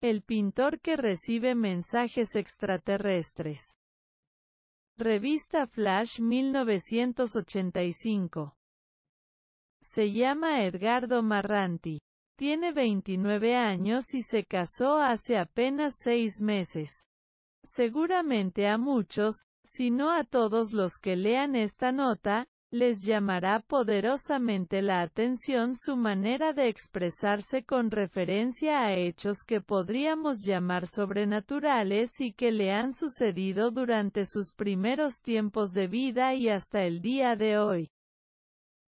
El pintor que recibe mensajes extraterrestres. Revista Flash 1985. Se llama Edgardo Marranti. Tiene 29 años y se casó hace apenas seis meses. Seguramente a muchos, si no a todos los que lean esta nota, les llamará poderosamente la atención su manera de expresarse con referencia a hechos que podríamos llamar sobrenaturales y que le han sucedido durante sus primeros tiempos de vida y hasta el día de hoy.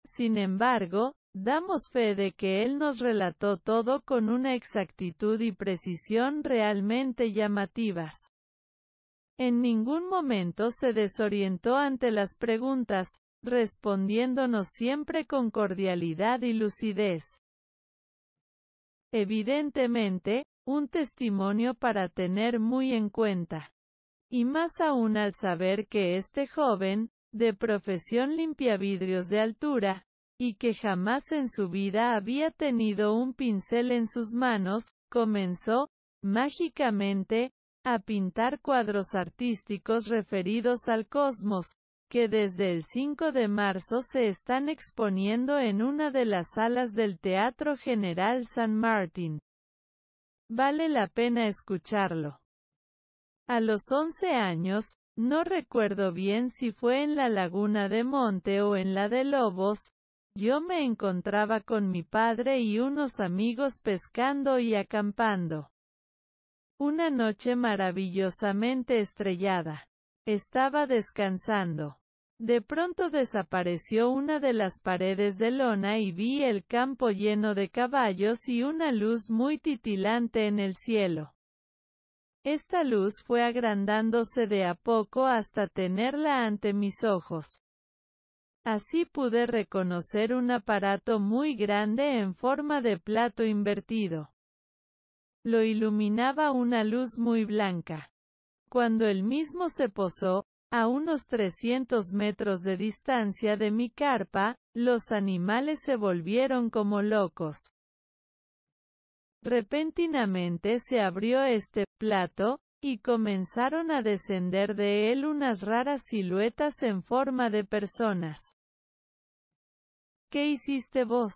Sin embargo, damos fe de que Él nos relató todo con una exactitud y precisión realmente llamativas. En ningún momento se desorientó ante las preguntas, respondiéndonos siempre con cordialidad y lucidez. Evidentemente, un testimonio para tener muy en cuenta. Y más aún al saber que este joven, de profesión limpia vidrios de altura, y que jamás en su vida había tenido un pincel en sus manos, comenzó, mágicamente, a pintar cuadros artísticos referidos al cosmos, que desde el 5 de marzo se están exponiendo en una de las salas del Teatro General San Martín. Vale la pena escucharlo. A los 11 años, no recuerdo bien si fue en la laguna de Monte o en la de Lobos, yo me encontraba con mi padre y unos amigos pescando y acampando. Una noche maravillosamente estrellada. Estaba descansando. De pronto desapareció una de las paredes de lona y vi el campo lleno de caballos y una luz muy titilante en el cielo. Esta luz fue agrandándose de a poco hasta tenerla ante mis ojos. Así pude reconocer un aparato muy grande en forma de plato invertido. Lo iluminaba una luz muy blanca. Cuando el mismo se posó, a unos 300 metros de distancia de mi carpa, los animales se volvieron como locos. Repentinamente se abrió este plato, y comenzaron a descender de él unas raras siluetas en forma de personas. ¿Qué hiciste vos?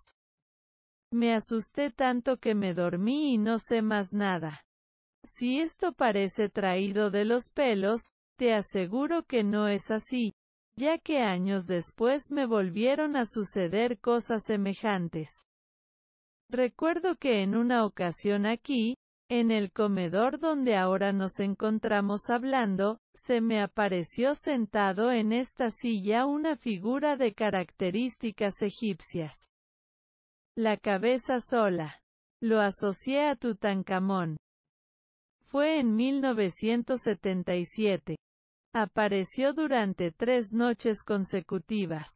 Me asusté tanto que me dormí y no sé más nada. Si esto parece traído de los pelos, te aseguro que no es así, ya que años después me volvieron a suceder cosas semejantes. Recuerdo que en una ocasión aquí, en el comedor donde ahora nos encontramos hablando, se me apareció sentado en esta silla una figura de características egipcias. La cabeza sola. Lo asocié a Tutankamón. Fue en 1977. Apareció durante tres noches consecutivas.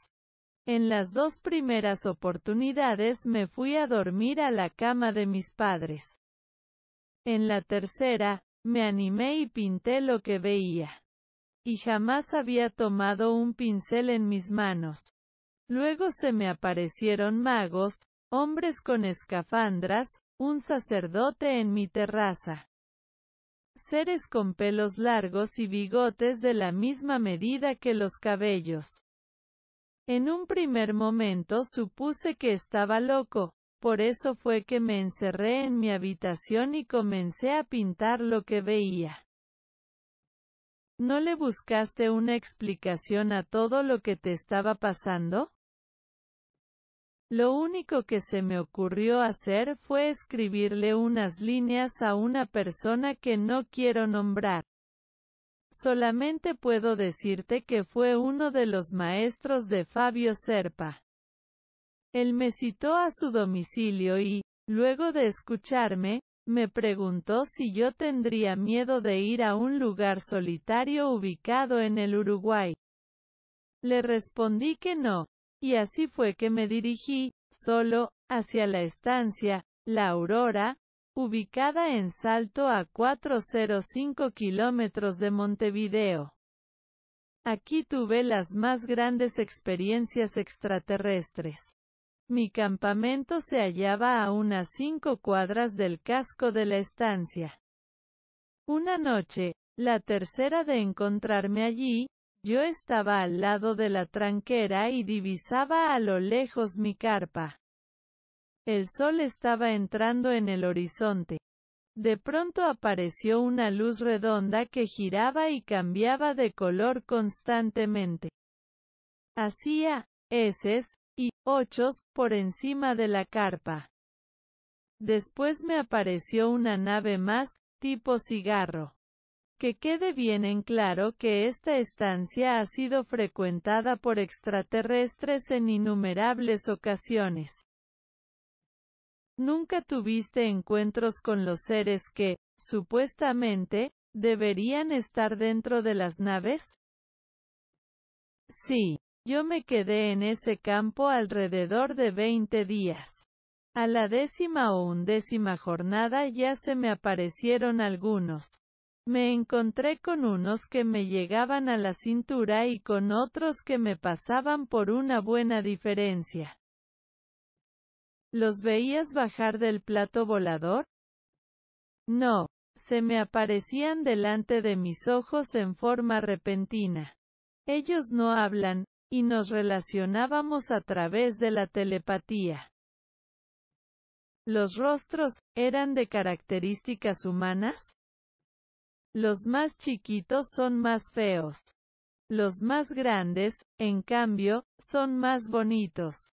En las dos primeras oportunidades me fui a dormir a la cama de mis padres. En la tercera, me animé y pinté lo que veía. Y jamás había tomado un pincel en mis manos. Luego se me aparecieron magos, hombres con escafandras, un sacerdote en mi terraza. Seres con pelos largos y bigotes de la misma medida que los cabellos. En un primer momento supuse que estaba loco, por eso fue que me encerré en mi habitación y comencé a pintar lo que veía. ¿No le buscaste una explicación a todo lo que te estaba pasando? Lo único que se me ocurrió hacer fue escribirle unas líneas a una persona que no quiero nombrar. Solamente puedo decirte que fue uno de los maestros de Fabio Serpa. Él me citó a su domicilio y, luego de escucharme, me preguntó si yo tendría miedo de ir a un lugar solitario ubicado en el Uruguay. Le respondí que no, y así fue que me dirigí, solo, hacia la estancia, La Aurora, ubicada en Salto a 405 kilómetros de Montevideo. Aquí tuve las más grandes experiencias extraterrestres. Mi campamento se hallaba a unas cinco cuadras del casco de la estancia. Una noche, la tercera de encontrarme allí, yo estaba al lado de la tranquera y divisaba a lo lejos mi carpa. El sol estaba entrando en el horizonte. De pronto apareció una luz redonda que giraba y cambiaba de color constantemente. Hacía eses y ochos por encima de la carpa. Después me apareció una nave más, tipo cigarro. Que quede bien en claro que esta estancia ha sido frecuentada por extraterrestres en innumerables ocasiones. Nunca tuviste encuentros con los seres que, supuestamente, deberían estar dentro de las naves? Sí, yo me quedé en ese campo alrededor de 20 días. A la décima o undécima jornada ya se me aparecieron algunos. Me encontré con unos que me llegaban a la cintura y con otros que me pasaban por una buena diferencia. ¿Los veías bajar del plato volador? No, se me aparecían delante de mis ojos en forma repentina. Ellos no hablan, y nos relacionábamos a través de la telepatía. ¿Los rostros eran de características humanas? Los más chiquitos son más feos. Los más grandes, en cambio, son más bonitos.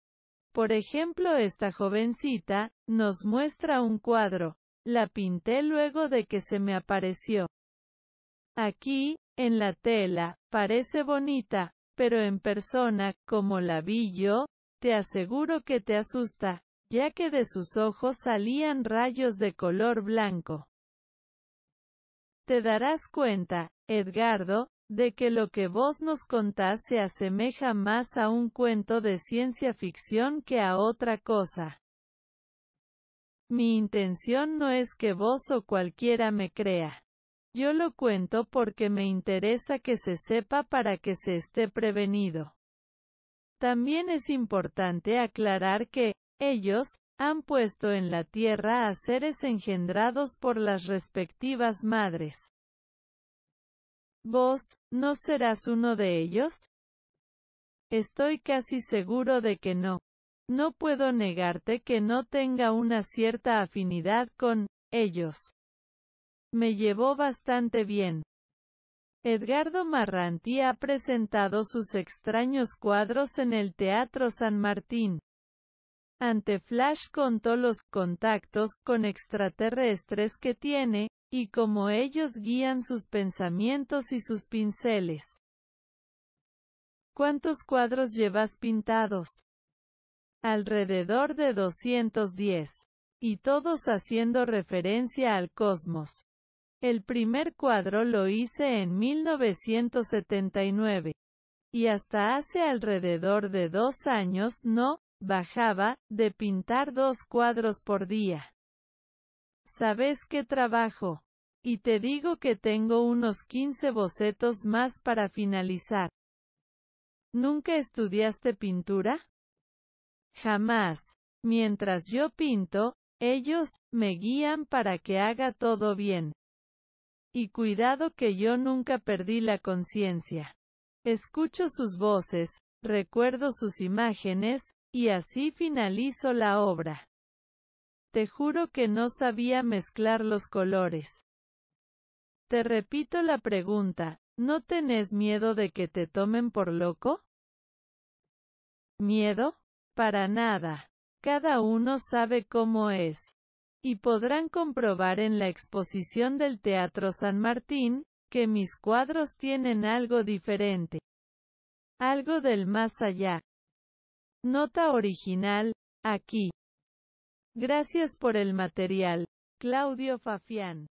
Por ejemplo, esta jovencita, nos muestra un cuadro. La pinté luego de que se me apareció. Aquí, en la tela, parece bonita, pero en persona, como la vi yo, te aseguro que te asusta, ya que de sus ojos salían rayos de color blanco te darás cuenta, Edgardo, de que lo que vos nos contás se asemeja más a un cuento de ciencia ficción que a otra cosa. Mi intención no es que vos o cualquiera me crea. Yo lo cuento porque me interesa que se sepa para que se esté prevenido. También es importante aclarar que, ellos, han puesto en la tierra a seres engendrados por las respectivas madres. ¿Vos, no serás uno de ellos? Estoy casi seguro de que no. No puedo negarte que no tenga una cierta afinidad con ellos. Me llevó bastante bien. Edgardo Marranti ha presentado sus extraños cuadros en el Teatro San Martín. Ante Flash contó los contactos con extraterrestres que tiene, y cómo ellos guían sus pensamientos y sus pinceles. ¿Cuántos cuadros llevas pintados? Alrededor de 210. Y todos haciendo referencia al cosmos. El primer cuadro lo hice en 1979. Y hasta hace alrededor de dos años no, Bajaba, de pintar dos cuadros por día. ¿Sabes qué trabajo? Y te digo que tengo unos 15 bocetos más para finalizar. ¿Nunca estudiaste pintura? Jamás. Mientras yo pinto, ellos, me guían para que haga todo bien. Y cuidado que yo nunca perdí la conciencia. Escucho sus voces, recuerdo sus imágenes, y así finalizo la obra. Te juro que no sabía mezclar los colores. Te repito la pregunta, ¿no tenés miedo de que te tomen por loco? ¿Miedo? Para nada. Cada uno sabe cómo es. Y podrán comprobar en la exposición del Teatro San Martín, que mis cuadros tienen algo diferente. Algo del más allá. Nota original, aquí. Gracias por el material. Claudio Fafián.